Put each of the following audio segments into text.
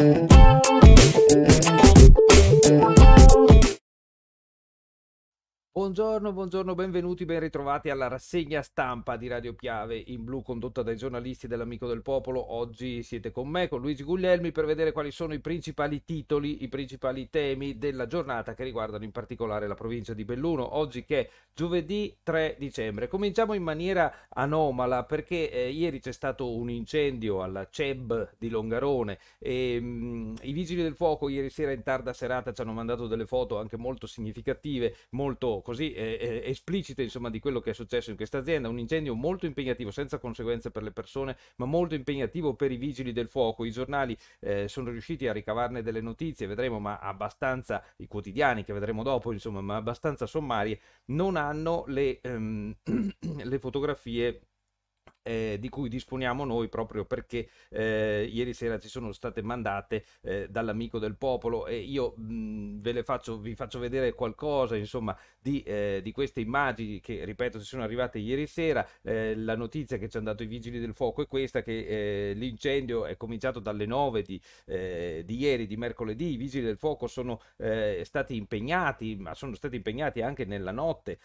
Thank you. Buongiorno, buongiorno, benvenuti, ben ritrovati alla rassegna stampa di Radio Piave in blu condotta dai giornalisti dell'Amico del Popolo. Oggi siete con me, con Luigi Guglielmi, per vedere quali sono i principali titoli, i principali temi della giornata che riguardano in particolare la provincia di Belluno, oggi che è giovedì 3 dicembre. Cominciamo in maniera anomala perché eh, ieri c'è stato un incendio alla CEB di Longarone e mh, mm, i vigili del fuoco ieri sera in tarda serata ci hanno mandato delle foto anche molto significative, molto così eh, eh, esplicite insomma, di quello che è successo in questa azienda, un incendio molto impegnativo, senza conseguenze per le persone, ma molto impegnativo per i vigili del fuoco. I giornali eh, sono riusciti a ricavarne delle notizie, vedremo, ma abbastanza, i quotidiani che vedremo dopo, insomma, ma abbastanza sommarie, non hanno le, ehm, le fotografie eh, di cui disponiamo noi proprio perché eh, ieri sera ci sono state mandate eh, dall'amico del popolo e io mh, ve le faccio, vi faccio vedere qualcosa insomma di, eh, di, queste immagini che ripeto ci sono arrivate ieri sera eh, la notizia che ci hanno dato i vigili del fuoco è questa che eh, l'incendio è cominciato dalle 9 di, di, ieri di mercoledì i vigili del fuoco sono stati impegnati ma sono stati impegnati anche nella notte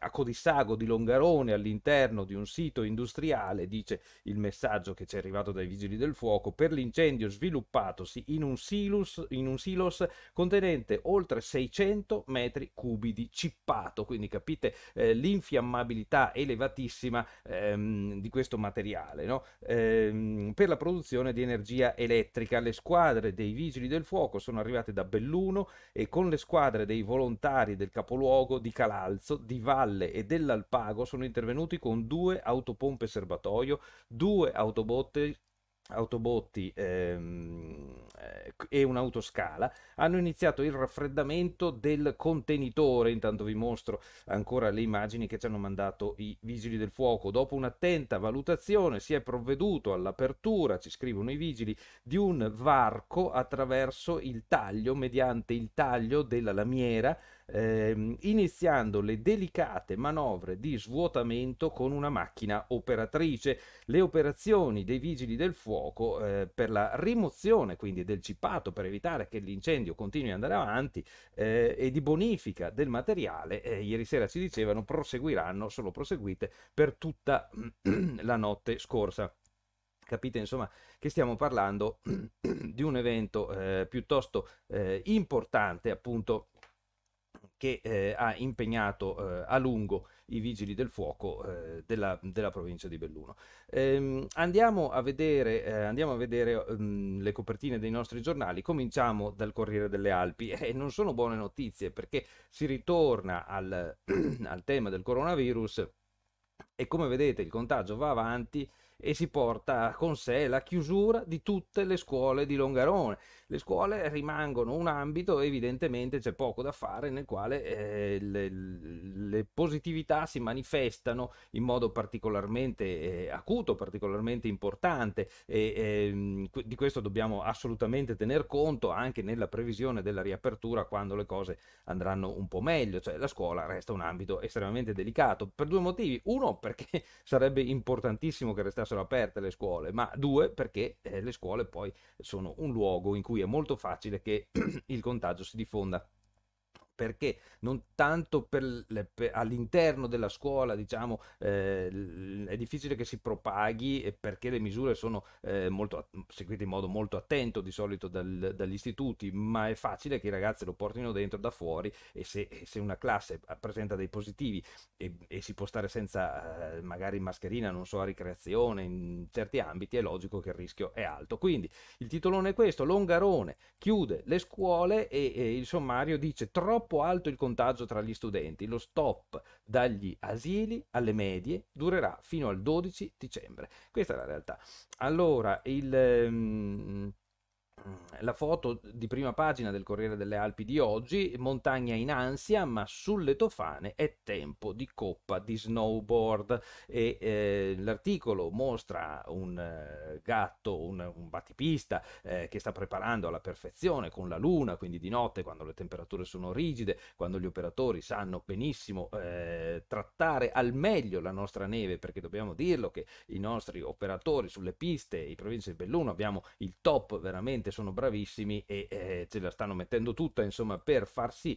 a Codissago di Longarone all'interno di un sito industriale industriale, dice il messaggio che ci è arrivato dai vigili del fuoco, per l'incendio sviluppatosi in un, silus, in un silos contenente oltre 600 metri cubi di cippato, quindi capite eh, l'infiammabilità elevatissima ehm, di questo materiale, no? ehm, per la produzione di energia elettrica. Le squadre dei vigili del fuoco sono arrivate da Belluno e con le squadre dei volontari del capoluogo di Calalzo, di Valle e dell'Alpago sono intervenuti con due autopista pompe serbatoio, due autobotte autobotti ehm, eh, e un'autoscala hanno iniziato il raffreddamento del contenitore intanto vi mostro ancora le immagini che ci hanno mandato i vigili del fuoco dopo un'attenta valutazione si è provveduto all'apertura ci scrivono i vigili di un varco attraverso il taglio mediante il taglio della lamiera ehm, iniziando le delicate manovre di svuotamento con una macchina operatrice. Le operazioni dei vigili del fuoco eh, per la rimozione quindi del cipato per evitare che l'incendio continui ad andare avanti eh, e di bonifica del materiale, eh, ieri sera ci dicevano, proseguiranno, sono proseguite per tutta la notte scorsa capite insomma che stiamo parlando di un evento eh, piuttosto eh, importante appunto che eh, ha impegnato eh, a lungo i vigili del fuoco eh, della, della, provincia di Belluno. Ehm, andiamo a vedere, eh, andiamo a vedere um, le copertine dei nostri giornali, cominciamo dal Corriere delle Alpi e eh, non sono buone notizie perché si ritorna al, al tema del coronavirus e come vedete il contagio va avanti e si porta con sé la chiusura di tutte le scuole di Longarone. Le scuole rimangono un ambito, evidentemente c'è poco da fare, nel quale eh, le, le, positività si manifestano in modo particolarmente eh, acuto, particolarmente importante e eh, di questo dobbiamo assolutamente tener conto anche nella previsione della riapertura quando le cose andranno un po' meglio, cioè la scuola resta un ambito estremamente delicato per due motivi, uno perché sarebbe importantissimo che restassero aperte le scuole, ma due perché eh, le scuole poi sono un luogo in cui cui è molto facile che il contagio si diffonda perché non tanto per per, all'interno della scuola diciamo, eh, è difficile che si propaghi perché le misure sono eh, molto, seguite in modo molto attento di solito dal, dagli istituti, ma è facile che i ragazzi lo portino dentro da fuori e se, se una classe presenta dei positivi e, e si può stare senza eh, magari in mascherina, non so, a ricreazione, in certi ambiti è logico che il rischio è alto. Quindi il titolone è questo, Longarone chiude le scuole e, e il sommario dice troppo troppo alto il contagio tra gli studenti. Lo stop dagli asili alle medie durerà fino al 12 dicembre. Questa è la realtà. Allora, il... Um, Mm, la foto di prima pagina del Corriere delle Alpi di oggi, montagna in ansia, ma sulle tofane è tempo di coppa di snowboard. E eh, l'articolo mostra un eh, gatto, un, un battipista eh, che sta preparando alla perfezione con la luna, quindi di notte quando le temperature sono rigide, quando gli operatori sanno benissimo eh, trattare al meglio la nostra neve, perché dobbiamo dirlo che i nostri operatori sulle piste, i province di Belluno, abbiamo il top veramente veramente sono bravissimi e eh, ce la stanno mettendo tutta insomma per far sì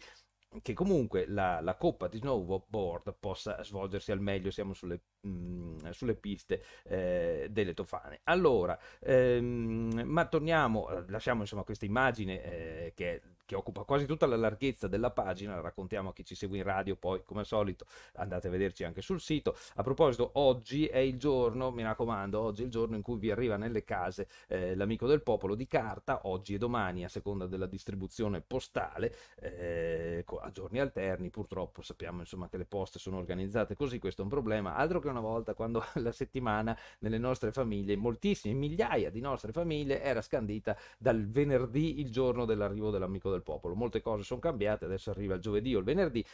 che comunque la, la, Coppa di Snowboard possa svolgersi al meglio, siamo sulle, mh, mm, sulle piste eh, delle Tofane. Allora, ehm, ma torniamo, eh, lasciamo insomma questa immagine eh, che è che occupa quasi tutta la larghezza della pagina, la raccontiamo a chi ci segue in radio, poi come al solito andate a vederci anche sul sito. A proposito, oggi è il giorno, mi raccomando, oggi è il giorno in cui vi arriva nelle case eh, l'amico del popolo di carta, oggi e domani a seconda della distribuzione postale, eh, a giorni alterni, purtroppo sappiamo insomma che le poste sono organizzate così, questo è un problema, altro che una volta quando la settimana nelle nostre famiglie, moltissime migliaia di nostre famiglie era scandita dal venerdì il giorno dell'arrivo dell'amico del del popolo. Molte cose sono cambiate, adesso arriva il giovedì o il venerdì.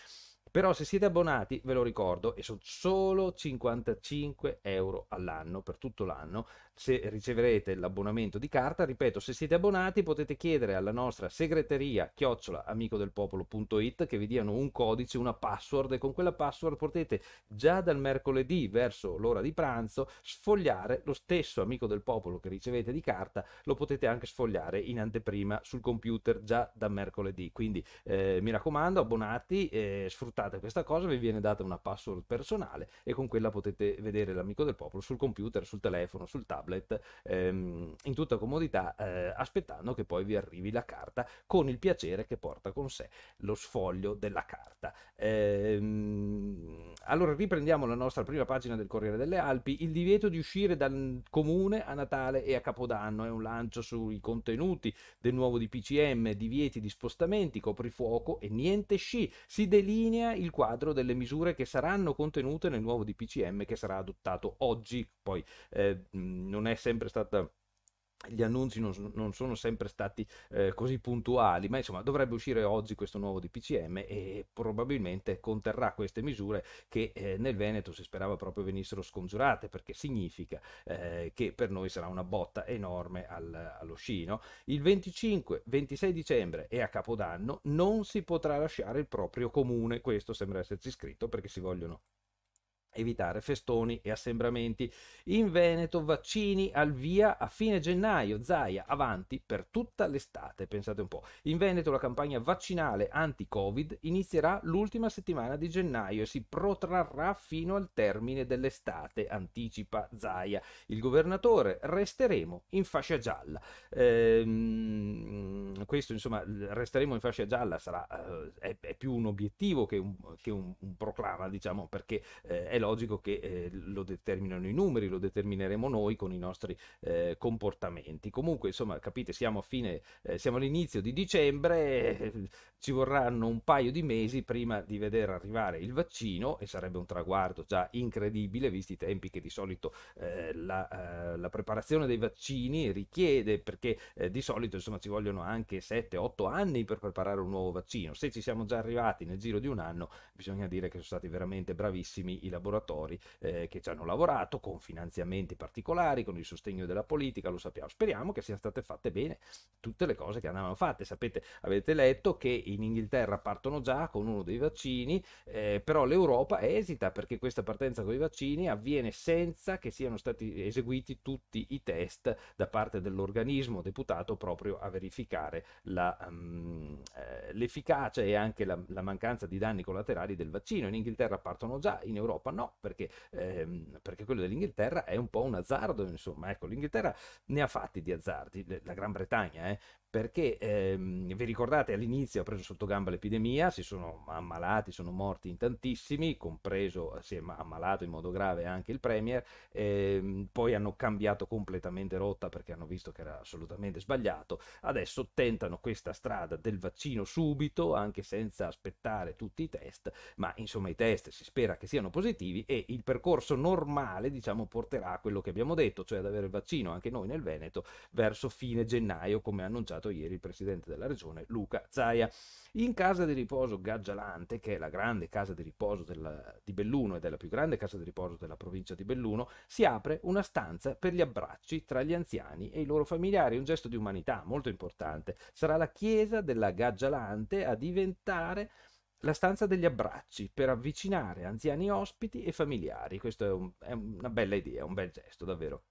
Però se siete abbonati, ve lo ricordo, e sono solo 55 euro all'anno per tutto l'anno, se riceverete l'abbonamento di carta. Ripeto, se siete abbonati potete chiedere alla nostra segreteria chiocciolaamicodelpopolo.it che vi diano un codice, una password e con quella password potete già dal mercoledì verso l'ora di pranzo sfogliare lo stesso amico del popolo che ricevete di carta, lo potete anche sfogliare in anteprima sul computer già da mercoledì. Quindi eh, mi raccomando, abbonati, eh, sfruttate questa cosa, vi viene data una password personale e con quella potete vedere l'amico del popolo sul computer, sul telefono, sul tablet tablet ehm, in tutta comodità eh, aspettando che poi vi arrivi la carta con il piacere che porta con sé lo sfoglio della carta. Ehm, allora riprendiamo la nostra prima pagina del Corriere delle Alpi, il divieto di uscire dal comune a Natale e a Capodanno è un lancio sui contenuti del nuovo DPCM, divieti di spostamenti, coprifuoco e niente sci, si delinea il quadro delle misure che saranno contenute nel nuovo DPCM che sarà adottato oggi, poi eh, non è sempre stata gli annunci non, non, sono sempre stati eh, così puntuali, ma insomma dovrebbe uscire oggi questo nuovo DPCM e probabilmente conterrà queste misure che eh, nel Veneto si sperava proprio venissero scongiurate perché significa eh, che per noi sarà una botta enorme al, allo scino. Il 25-26 dicembre e a Capodanno non si potrà lasciare il proprio comune, questo sembra esserci scritto perché si vogliono evitare festoni e assembramenti. In Veneto vaccini al via a fine gennaio, Zaia avanti per tutta l'estate, pensate un po'. In Veneto la campagna vaccinale anti-Covid inizierà l'ultima settimana di gennaio e si protrarrà fino al termine dell'estate, anticipa Zaia. Il governatore resteremo in fascia gialla. Ehm, questo insomma, resteremo in fascia gialla sarà, eh, è, è, più un obiettivo che un, che un, un proclama, diciamo, perché eh, è la logico che eh, lo determinano i numeri, lo determineremo noi con i nostri eh, comportamenti. Comunque, insomma, capite, siamo, a fine, eh, siamo all'inizio di dicembre, eh, ci vorranno un paio di mesi prima di vedere arrivare il vaccino e sarebbe un traguardo già incredibile, visti i tempi che di solito eh, la, eh, la, preparazione dei vaccini richiede, perché di solito insomma, ci vogliono anche 7-8 anni per preparare un nuovo vaccino. Se ci siamo già arrivati nel giro di un anno, bisogna dire che sono stati veramente bravissimi i laboratori laboratori eh, che ci hanno lavorato con finanziamenti particolari, con il sostegno della politica, lo sappiamo. Speriamo che siano state fatte bene tutte le cose che andavano fatte. Sapete, avete letto che in Inghilterra partono già con uno dei vaccini, eh, però l'Europa esita perché questa partenza con i vaccini avviene senza che siano stati eseguiti tutti i test da parte dell'organismo deputato proprio a verificare la, um, eh, l'efficacia e anche la, la mancanza di danni collaterali del vaccino. In Inghilterra partono già, in Europa no no, perché, ehm, perché quello dell'Inghilterra è un po' un azzardo, insomma, ecco, l'Inghilterra ne ha fatti di azzardi, la Gran Bretagna, eh, perché ehm, vi ricordate all'inizio ha preso sotto gamba l'epidemia, si sono ammalati, sono morti in tantissimi, compreso, eh, si è ammalato in modo grave anche il Premier, ehm, poi hanno cambiato completamente rotta perché hanno visto che era assolutamente sbagliato, adesso tentano questa strada del vaccino subito, anche senza aspettare tutti i test, ma insomma i test si spera che siano positivi e il percorso normale diciamo porterà a quello che abbiamo detto, cioè ad avere il vaccino anche noi nel Veneto verso fine gennaio come annunciato annunciato ieri il presidente della regione Luca Zaia. In casa di riposo Gaggialante, che è la grande casa di riposo della, di Belluno ed è la più grande casa di riposo della provincia di Belluno, si apre una stanza per gli abbracci tra gli anziani e i loro familiari, un gesto di umanità molto importante. Sarà la chiesa della Gaggialante a diventare la stanza degli abbracci per avvicinare anziani ospiti e familiari. Questa è, un, è una bella idea, un bel gesto davvero.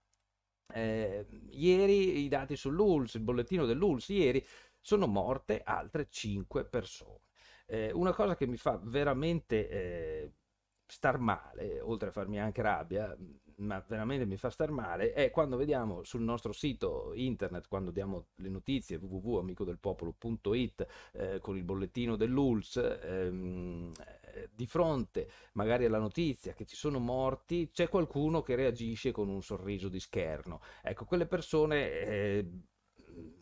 Eh, ieri i dati sull'ULS, il bollettino dell'ULS, ieri sono morte altre 5 persone. Eh, una cosa che mi fa veramente eh, star male, oltre a farmi anche rabbia, ma veramente mi fa star male, è quando vediamo sul nostro sito internet, quando diamo le notizie www.amicodelpopolo.it eh, con il bollettino dell'ULS, ehm, eh, di fronte magari alla notizia che ci sono morti, c'è qualcuno che reagisce con un sorriso di scherno. Ecco, quelle persone... Eh,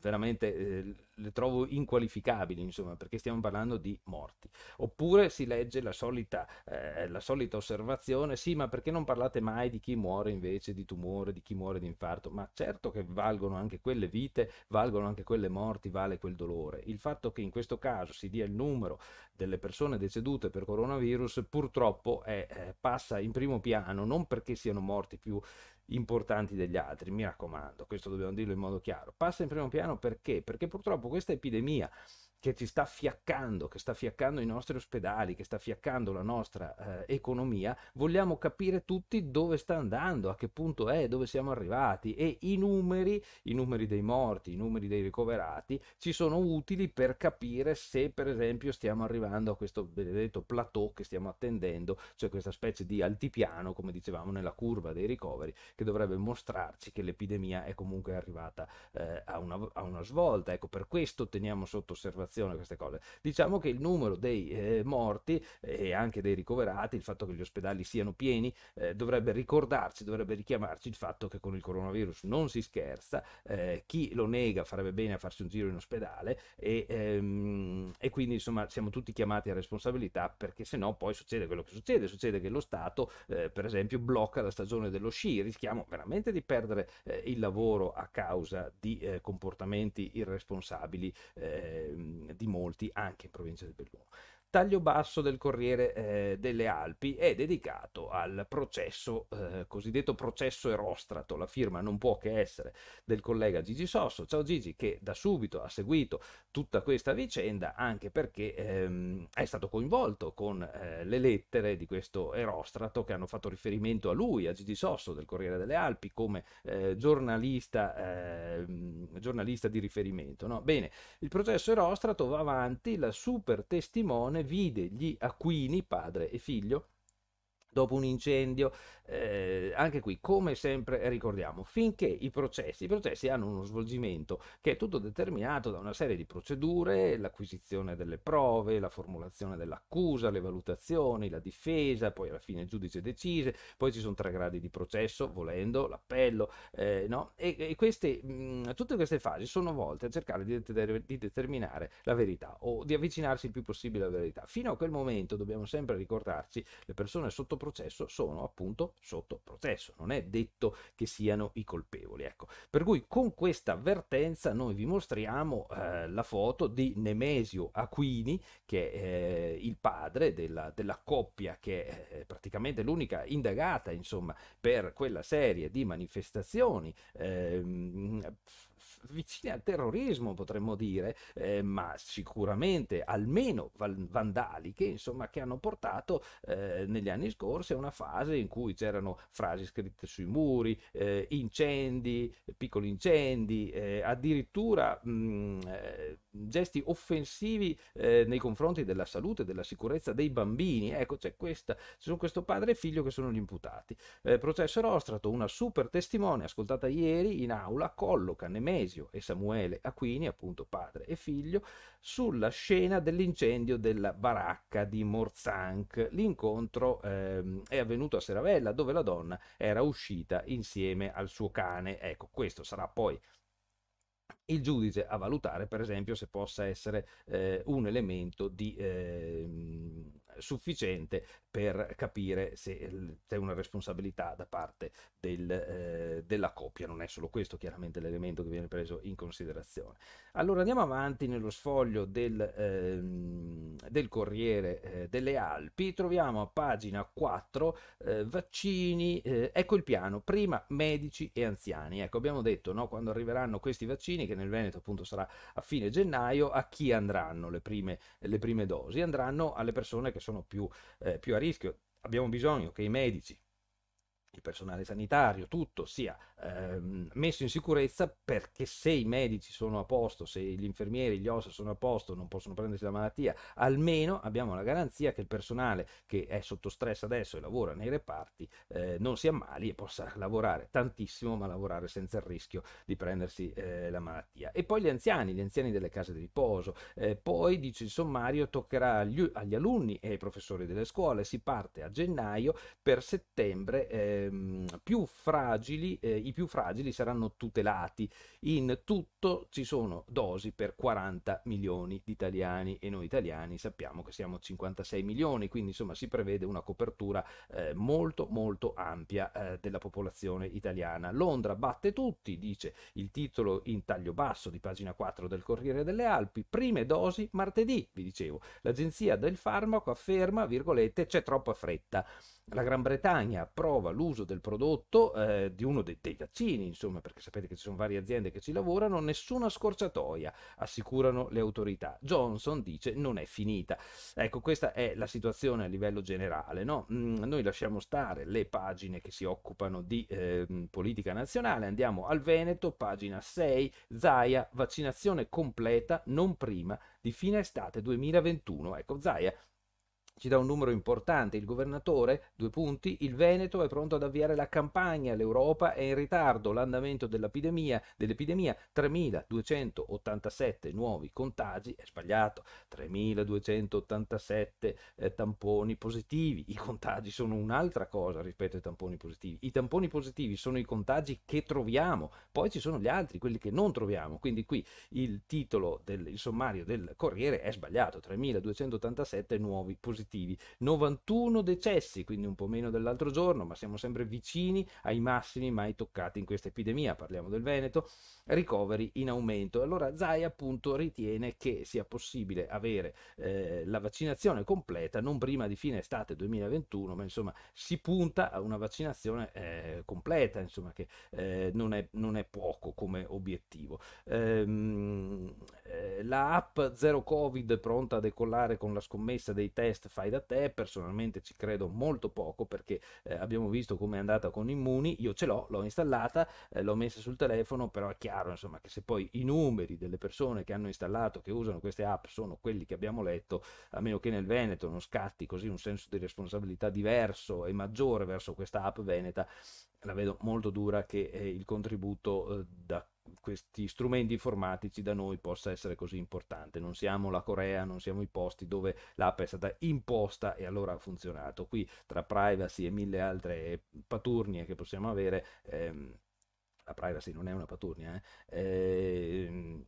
veramente eh, le trovo inqualificabili, insomma, perché stiamo parlando di morti. Oppure si legge la solita, eh, la solita osservazione, sì, ma perché non parlate mai di chi muore invece di tumore, di chi muore di infarto? Ma certo che valgono anche quelle vite, valgono anche quelle morti, vale quel dolore. Il fatto che in questo caso si dia il numero delle persone decedute per coronavirus purtroppo è, eh, passa in primo piano, non perché siano morti più importanti degli altri, mi raccomando, questo dobbiamo dirlo in modo chiaro. Passa in primo piano perché? Perché purtroppo questa epidemia che ci sta fiaccando, che sta fiaccando i nostri ospedali, che sta fiaccando la nostra eh, economia, vogliamo capire tutti dove sta andando, a che punto è, dove siamo arrivati e i numeri, i numeri dei morti, i numeri dei ricoverati ci sono utili per capire se per esempio stiamo arrivando a questo benedetto plateau che stiamo attendendo, cioè questa specie di altipiano, come dicevamo nella curva dei ricoveri, che dovrebbe mostrarci che l'epidemia è comunque arrivata eh, a, una, a una svolta. Ecco, per questo teniamo sotto osservazione informazione queste cose. Diciamo che il numero dei eh, morti eh, e anche dei ricoverati, il fatto che gli ospedali siano pieni, eh, dovrebbe ricordarci, dovrebbe richiamarci il fatto che con il coronavirus non si scherza, eh, chi lo nega farebbe bene a farsi un giro in ospedale e, ehm, e quindi insomma siamo tutti chiamati a responsabilità perché se no poi succede quello che succede, succede che lo Stato eh, per esempio blocca la stagione dello sci, rischiamo veramente di perdere eh, il lavoro a causa di comportamenti irresponsabili. Ehm, di molti anche in provincia di Belluomo taglio basso del Corriere eh, delle Alpi è dedicato al processo, eh, cosiddetto processo erostrato. La firma non può che essere del collega Gigi Sosso. Ciao Gigi, che da subito ha seguito tutta questa vicenda anche perché ehm, è stato coinvolto con eh, le lettere di questo erostrato che hanno fatto riferimento a lui, a Gigi Sosso del Corriere delle Alpi, come eh, giornalista, ehm, giornalista, di riferimento. No? Bene, il processo erostrato va avanti, la super testimone vide gli Aquini, padre e figlio, dopo un incendio. Eh, anche qui, come sempre, ricordiamo, finché i processi, i processi hanno uno svolgimento che è tutto determinato da una serie di procedure, l'acquisizione delle prove, la formulazione dell'accusa, le valutazioni, la difesa, poi alla fine il giudice decise, poi ci sono tre gradi di processo, volendo, l'appello, eh, no? e, e queste, mh, mm, tutte queste fasi sono volte a cercare di, deter- di determinare la verità o di avvicinarsi il più possibile alla verità. Fino a quel momento dobbiamo sempre ricordarci, le persone sottoposte processo sono appunto sotto processo, non è detto che siano i colpevoli. Ecco. Per cui con questa avvertenza noi vi mostriamo eh, la foto di Nemesio Aquini, che è eh, il padre della, della, coppia che è eh, praticamente l'unica indagata insomma, per quella serie di manifestazioni. Eh, vicine al terrorismo potremmo dire, eh, ma sicuramente almeno val- vandaliche, insomma, che hanno portato eh, negli anni scorsi a una fase in cui c'erano frasi scritte sui muri, eh, incendi, piccoli incendi, eh, addirittura mh, eh, gesti offensivi eh, nei confronti della salute, della sicurezza dei bambini. Ecco, c'è questa, ci sono questo padre e figlio che sono gli imputati. processo Rostrato, una super testimone ascoltata ieri in aula, colloca Nemesi Efesio e Samuele Aquini, appunto padre e figlio, sulla scena dell'incendio della baracca di Morzanc. L'incontro ehm, è avvenuto a Seravella, dove la donna era uscita insieme al suo cane. Ecco, questo sarà poi il giudice a valutare, per esempio, se possa essere eh, un elemento di... Eh, sufficiente per capire se ehm, c'è una responsabilità da parte del, eh, della coppia. Non è solo questo chiaramente l'elemento che viene preso in considerazione. Allora andiamo avanti nello sfoglio del, eh, del Corriere eh, delle Alpi, troviamo a pagina 4 eh, vaccini, eh, ecco il piano, prima medici e anziani. Ecco abbiamo detto no, quando arriveranno questi vaccini, che nel Veneto appunto sarà a fine gennaio, a chi andranno le prime, le prime dosi? Andranno alle persone che sono più, eh, più a rischio. Abbiamo bisogno che i medici, il personale sanitario, tutto sia Ehm, messo in sicurezza perché se i medici sono a posto, se gli infermieri, gli OS sono a posto, non possono prendersi la malattia, almeno abbiamo la garanzia che il personale che è sotto stress adesso e lavora nei reparti eh, non si ammali e possa lavorare tantissimo, ma lavorare senza il rischio di prendersi eh, la malattia. E poi gli anziani, gli anziani delle case di riposo, eh, poi dice il sommario toccherà agli, agli, alunni e ai professori delle scuole, si parte a gennaio per settembre ehm, più fragili eh, i più fragili saranno tutelati. In tutto ci sono dosi per 40 milioni di italiani e noi italiani sappiamo che siamo 56 milioni, quindi insomma si prevede una copertura eh, molto molto ampia eh, della popolazione italiana. Londra batte tutti, dice il titolo in taglio basso di pagina 4 del Corriere delle Alpi, prime dosi martedì, vi dicevo. L'agenzia del farmaco afferma, virgolette, c'è troppa fretta la Gran Bretagna approva l'uso del prodotto eh, di uno dei, dei, vaccini, insomma, perché sapete che ci sono varie aziende che ci lavorano, nessuna scorciatoia, assicurano le autorità. Johnson dice non è finita. Ecco, questa è la situazione a livello generale. No? Mm, noi lasciamo stare le pagine che si occupano di eh, politica nazionale, andiamo al Veneto, pagina 6, Zaia, vaccinazione completa non prima di fine estate 2021. Ecco, Zaia ci dà un numero importante, il governatore, due punti, il Veneto è pronto ad avviare la campagna, l'Europa è in ritardo, l'andamento dell'epidemia, dell'epidemia 3.287 nuovi contagi, è sbagliato, 3.287 eh, tamponi positivi, i contagi sono un'altra cosa rispetto ai tamponi positivi, i tamponi positivi sono i contagi che troviamo, poi ci sono gli altri, quelli che non troviamo, quindi qui il titolo del il sommario del Corriere è sbagliato, 3.287 nuovi positivi positivi, 91 decessi, quindi un po' meno dell'altro giorno, ma siamo sempre vicini ai massimi mai toccati in questa epidemia, parliamo del Veneto, ricoveri in aumento. Allora Zai appunto ritiene che sia possibile avere eh, la vaccinazione completa non prima di fine estate 2021, ma insomma si punta a una vaccinazione eh, completa, insomma che eh, non, è, non, è, poco come obiettivo. Ehm, eh, la app Zero Covid pronta a decollare con la scommessa dei test fai da te, personalmente ci credo molto poco perché eh, abbiamo visto come è andata con Immuni, io ce l'ho, l'ho installata, eh, l'ho messa sul telefono, però è chiaro insomma, che se poi i numeri delle persone che hanno installato, che usano queste app sono quelli che abbiamo letto, a meno che nel Veneto non scatti così un senso di responsabilità diverso e maggiore verso questa app veneta, la vedo molto dura che eh, il contributo eh, da questi strumenti informatici da noi possa essere così importante. Non siamo la Corea, non siamo i posti dove l'app è stata imposta e allora ha funzionato. Qui tra privacy e mille altre paturnie che possiamo avere, ehm, la privacy non è una paturnia, eh, ehm,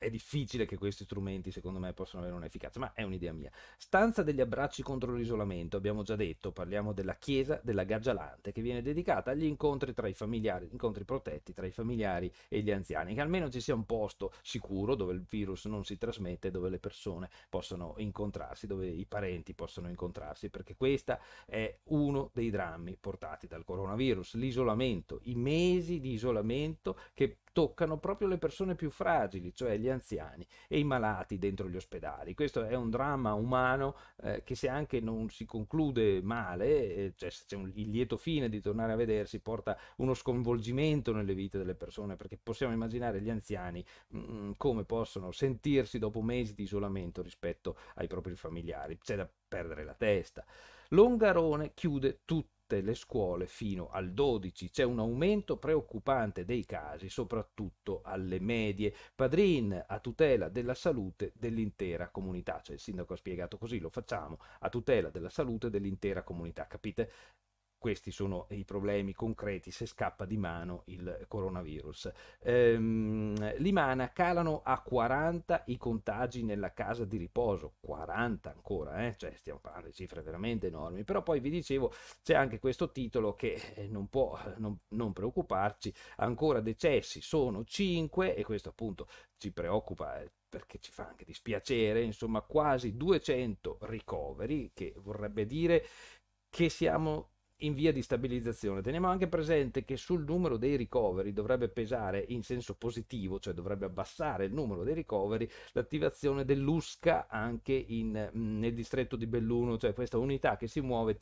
è difficile che questi strumenti, secondo me, possano avere un'efficacia, ma è un'idea mia. Stanza degli abbracci contro l'isolamento, abbiamo già detto, parliamo della chiesa della Gaggialante che viene dedicata agli incontri tra i familiari, incontri protetti tra i familiari e gli anziani, che almeno ci sia un posto sicuro dove il virus non si trasmette, dove le persone possono incontrarsi, dove i parenti possono incontrarsi, perché questo è uno dei drammi portati dal coronavirus, l'isolamento, i mesi di isolamento che toccano proprio le persone più fragili, cioè gli anziani e i malati dentro gli ospedali. Questo è un dramma umano eh, che se anche non si conclude male, eh, cioè se c'è un, il lieto fine di tornare a vedersi, porta uno sconvolgimento nelle vite delle persone, perché possiamo immaginare gli anziani mh, mm, come possono sentirsi dopo mesi di isolamento rispetto ai propri familiari. C'è da perdere la testa. Longarone chiude tutto tutte le scuole fino al 12. C'è un aumento preoccupante dei casi, soprattutto alle medie. Padrin a tutela della salute dell'intera comunità, cioè il sindaco ha spiegato così, lo facciamo, a tutela della salute dell'intera comunità, capite? Questi sono i problemi concreti se scappa di mano il coronavirus. Ehm, Limana calano a 40 i contagi nella casa di riposo, 40 ancora, eh? cioè, stiamo parlando di cifre veramente enormi, però poi vi dicevo c'è anche questo titolo che eh, non può non, non preoccuparci, ancora decessi sono 5 e questo appunto ci preoccupa eh, perché ci fa anche dispiacere, insomma quasi 200 ricoveri che vorrebbe dire che siamo in via di stabilizzazione. Teniamo anche presente che sul numero dei ricoveri dovrebbe pesare in senso positivo, cioè dovrebbe abbassare il numero dei ricoveri, l'attivazione dell'USCA anche in, mm, nel distretto di Belluno, cioè questa unità che si muove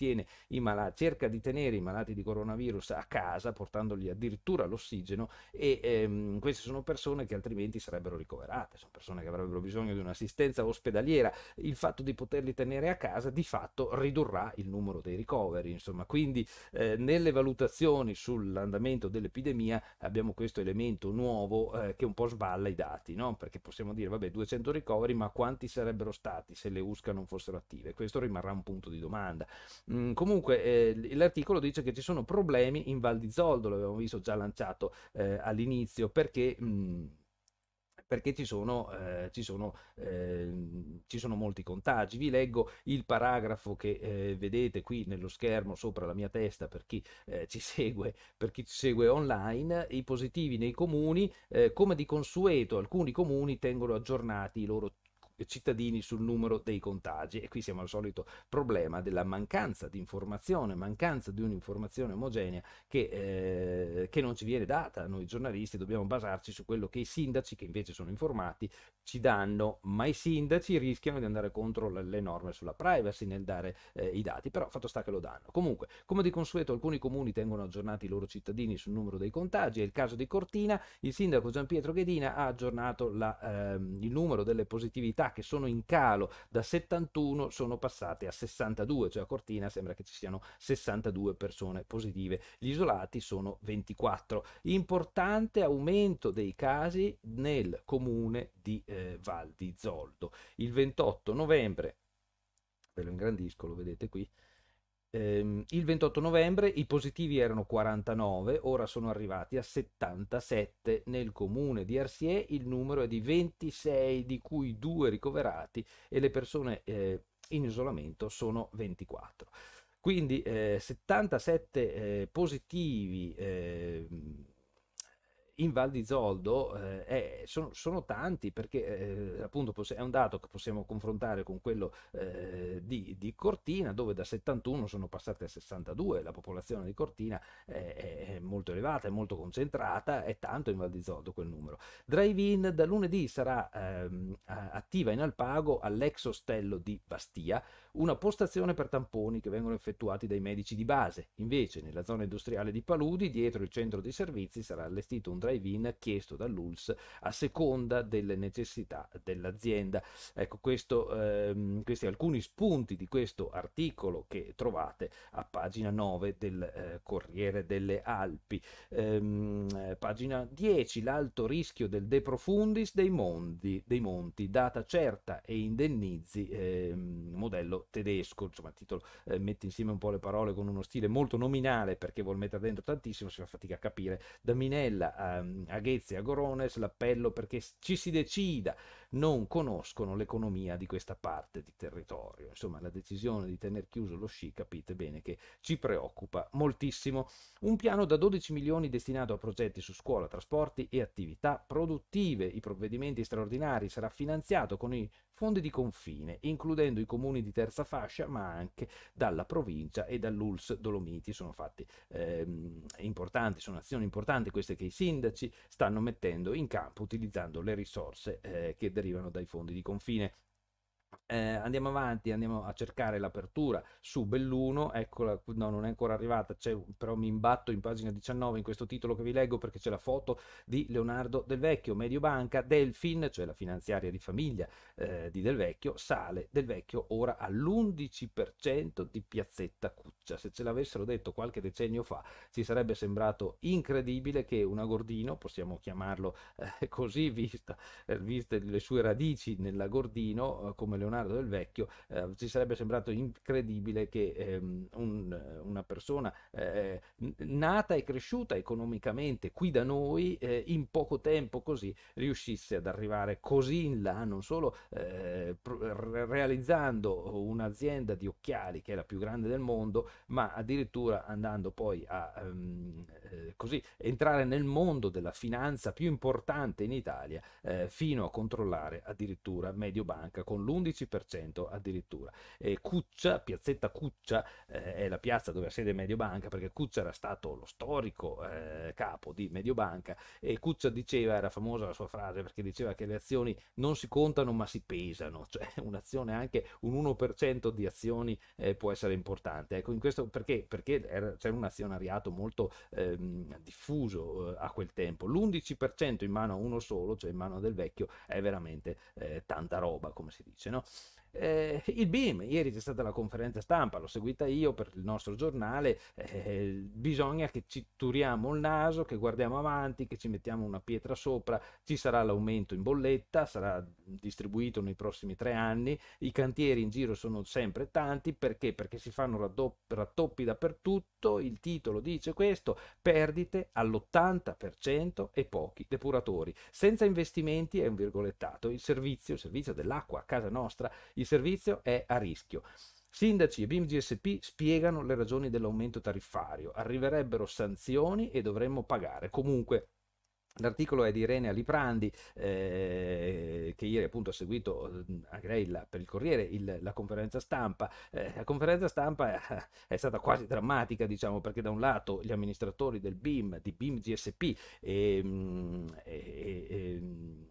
malati, cerca di tenere i malati di coronavirus a casa, portandogli addirittura l'ossigeno e ehm, queste sono persone che altrimenti sarebbero ricoverate, sono persone che avrebbero bisogno di un'assistenza ospedaliera. Il fatto di poterli tenere a casa di fatto ridurrà il numero dei ricoveri, insomma, quindi quindi eh, nelle valutazioni sull'andamento dell'epidemia abbiamo questo elemento nuovo eh, che un po' sballa i dati, no? perché possiamo dire, vabbè, 200 ricoveri, ma quanti sarebbero stati se le USCA non fossero attive? Questo rimarrà un punto di domanda. Mm, comunque eh, l'articolo dice che ci sono problemi in Val di Zoldo, l'abbiamo visto già lanciato eh, all'inizio, perché... Mm, perché ci sono, eh, ci, sono, eh, ci sono, molti contagi. Vi leggo il paragrafo che eh, vedete qui nello schermo sopra la mia testa per chi eh, ci segue, per chi ci segue online, i positivi nei comuni, eh, come di consueto alcuni comuni tengono aggiornati i loro cittadini sul numero dei contagi e qui siamo al solito problema della mancanza di informazione, mancanza di un'informazione omogenea che, eh, che non ci viene data. Noi giornalisti dobbiamo basarci su quello che i sindaci, che invece sono informati, ci danno, ma i sindaci rischiano di andare contro le norme sulla privacy nel dare eh, i dati, però fatto sta che lo danno. Comunque, come di consueto, alcuni comuni tengono aggiornati i loro cittadini sul numero dei contagi, è il caso di Cortina, il sindaco Gian Pietro Ghedina ha aggiornato la, eh, il numero delle positività che sono in calo da 71 sono passate a 62, cioè a Cortina sembra che ci siano 62 persone positive. Gli isolati sono 24. Importante aumento dei casi nel comune di eh, Val di Zoldo. Il 28 novembre, ve lo ingrandisco, lo vedete qui, Ehm, il 28 novembre i positivi erano 49, ora sono arrivati a 77. Nel comune di Arsie il numero è di 26, di cui due ricoverati e le persone eh, in isolamento sono 24. Quindi eh, 77 eh, positivi ehm, in Val di Zoldo eh, è, eh, sono, sono, tanti perché eh, appunto è un dato che possiamo confrontare con quello eh, di, di, Cortina dove da 71 sono passate a 62 la popolazione di Cortina è, molto elevata è molto concentrata è tanto in Val di Zoldo quel numero Drive-in da lunedì sarà ehm, attiva in Alpago all'ex ostello di Bastia una postazione per tamponi che vengono effettuati dai medici di base invece nella zona industriale di Paludi dietro il centro di servizi sarà allestito un drive drive-in chiesto dall'ULS a seconda delle necessità dell'azienda. Ecco, questo, ehm, questi alcuni spunti di questo articolo che trovate a pagina 9 del eh, Corriere delle Alpi. Ehm, pagina 10, l'alto rischio del De Profundis dei, mondi, dei Monti, data certa e indennizi, ehm, modello tedesco, insomma il titolo eh, mette insieme un po' le parole con uno stile molto nominale perché vuol mettere dentro tantissimo, si fa fatica a capire, da Minella a Ehm, Aghezzi e a Gorones l'appello perché ci si decida, non conoscono l'economia di questa parte di territorio. Insomma, la decisione di tenere chiuso lo sci, capite bene che ci preoccupa moltissimo. Un piano da 12 milioni destinato a progetti su scuola, trasporti e attività produttive. I provvedimenti straordinari sarà finanziato con i fondi di confine, includendo i comuni di terza fascia, ma anche dalla provincia e dall'Uls Dolomiti. Sono fatti ehm, importanti, sono azioni importanti queste che i sindaci stanno mettendo in campo utilizzando le risorse eh, che derivano dai fondi di confine. Eh, andiamo avanti, andiamo a cercare l'apertura su Belluno, eccola, no non è ancora arrivata, però mi imbatto in pagina 19 in questo titolo che vi leggo perché c'è la foto di Leonardo Del Vecchio, Mediobanca, Delfin, cioè la finanziaria di famiglia eh, di Del Vecchio, sale Del Vecchio ora all'11% di piazzetta Cuccia, se ce l'avessero detto qualche decennio fa ci sarebbe sembrato incredibile che un agordino, possiamo chiamarlo eh, così vista, eh, viste le sue radici nell'agordino, eh, come Leonardo del Vecchio, eh, ci sarebbe sembrato incredibile che ehm, un, una persona eh, nata e cresciuta economicamente qui da noi eh, in poco tempo così riuscisse ad arrivare così in là, non solo eh, pr- realizzando un'azienda di occhiali che è la più grande del mondo, ma addirittura andando poi a ehm, eh, così, entrare nel mondo della finanza più importante in Italia, eh, fino a controllare addirittura Mediobanca con l'11 11% addirittura. E Cuccia, piazzetta Cuccia, eh, è la piazza dove ha sede Mediobanca, perché Cuccia era stato lo storico eh, capo di Mediobanca e Cuccia diceva, era famosa la sua frase perché diceva che le azioni non si contano ma si pesano, cioè un'azione anche un 1% di azioni eh, può essere importante. Ecco, in questo perché? Perché era, c'era un azionariato molto ehm, diffuso eh, a quel tempo. L'11% in mano a uno solo, cioè in mano del vecchio, è veramente eh, tanta roba, come si dice. No? no? Eh, il BIM, ieri c'è stata la conferenza stampa, l'ho seguita io per il nostro giornale, eh, bisogna che ci turiamo il naso, che guardiamo avanti, che ci mettiamo una pietra sopra, ci sarà l'aumento in bolletta, sarà distribuito nei prossimi tre anni, i cantieri in giro sono sempre tanti, perché? Perché si fanno rattoppi dappertutto, il titolo dice questo, perdite all'80% e pochi depuratori, senza investimenti è un virgolettato, il servizio, il servizio dell'acqua a casa nostra, il servizio è a rischio. Sindaci e BIM GSP spiegano le ragioni dell'aumento tariffario. Arriverebbero sanzioni e dovremmo pagare. Comunque, L'articolo è di Irene Aliprandi, eh, che ieri appunto ha seguito anche lei per il Corriere il, la conferenza stampa. Eh, la conferenza stampa è, è, stata quasi drammatica, diciamo, perché da un lato gli amministratori del BIM, di BIM GSP e, e, e,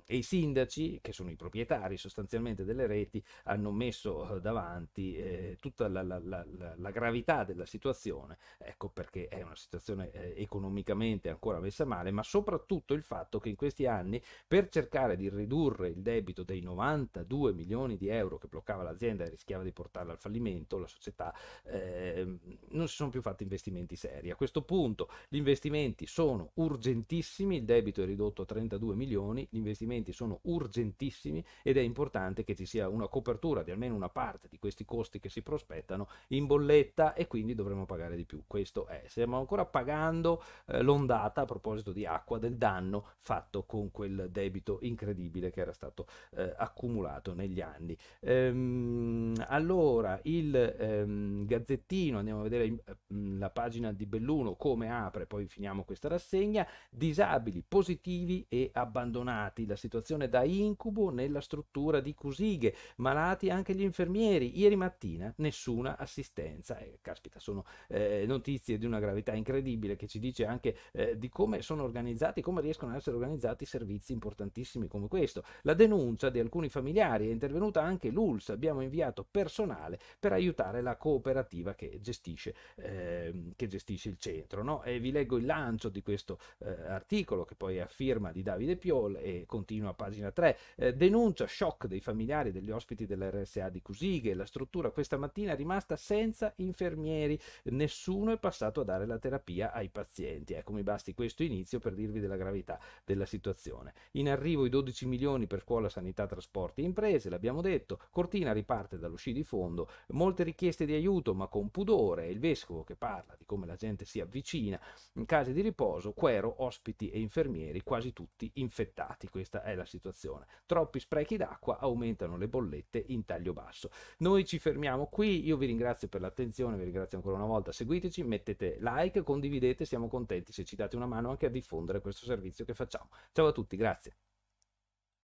e i sindaci, che sono i proprietari sostanzialmente delle reti, hanno messo davanti eh, tutta la, la, la, gravità della situazione. Ecco perché è una situazione eh, economicamente ancora messa male, ma soprattutto il fatto che in questi anni per cercare di ridurre il debito dei 92 milioni di euro che bloccava l'azienda e rischiava di portarla al fallimento, la società, eh, non si sono più fatti investimenti seri. A questo punto gli investimenti sono urgentissimi, il debito è ridotto a 32 milioni, gli investimenti sono urgentissimi ed è importante che ci sia una copertura di almeno una parte di questi costi che si prospettano in bolletta e quindi dovremo pagare di più. Questo è, stiamo ancora pagando eh, l'ondata a proposito di acqua del danno danno fatto con quel debito incredibile che era stato eh, accumulato negli anni. Ehm, allora, il ehm, Gazzettino, andiamo a vedere mh, mm, la pagina di Belluno, come apre, poi finiamo questa rassegna, disabili, positivi e abbandonati, la situazione da incubo nella struttura di Cusighe, malati anche gli infermieri, ieri mattina nessuna assistenza, eh, caspita, sono eh, notizie di una gravità incredibile che ci dice anche eh, di come sono organizzati, come riescono ad essere organizzati servizi importantissimi come questo. La denuncia di alcuni familiari è intervenuta anche l'ULS, abbiamo inviato personale per aiutare la cooperativa che gestisce, eh, che gestisce il centro. No? E vi leggo il lancio di questo eh, articolo che poi è a firma di Davide Piol e continua a pagina 3. Eh, denuncia shock dei familiari degli ospiti dell'RSA di Cusighe, la struttura questa mattina è rimasta senza infermieri, nessuno è passato a dare la terapia ai pazienti. Ecco, mi basti questo inizio per dirvi della gravità gravità della situazione. In arrivo i 12 milioni per scuola, sanità, trasporti e imprese, l'abbiamo detto, Cortina riparte dall'uscita di fondo, molte richieste di aiuto ma con pudore, il vescovo che parla di come la gente si avvicina, in case di riposo, quero, ospiti e infermieri quasi tutti infettati, questa è la situazione. Troppi sprechi d'acqua aumentano le bollette in taglio basso. Noi ci fermiamo qui, io vi ringrazio per l'attenzione, vi ringrazio ancora una volta, seguiteci, mettete like, condividete, siamo contenti se ci date una mano anche a diffondere questo servizio servizio che facciamo. Ciao a tutti, grazie.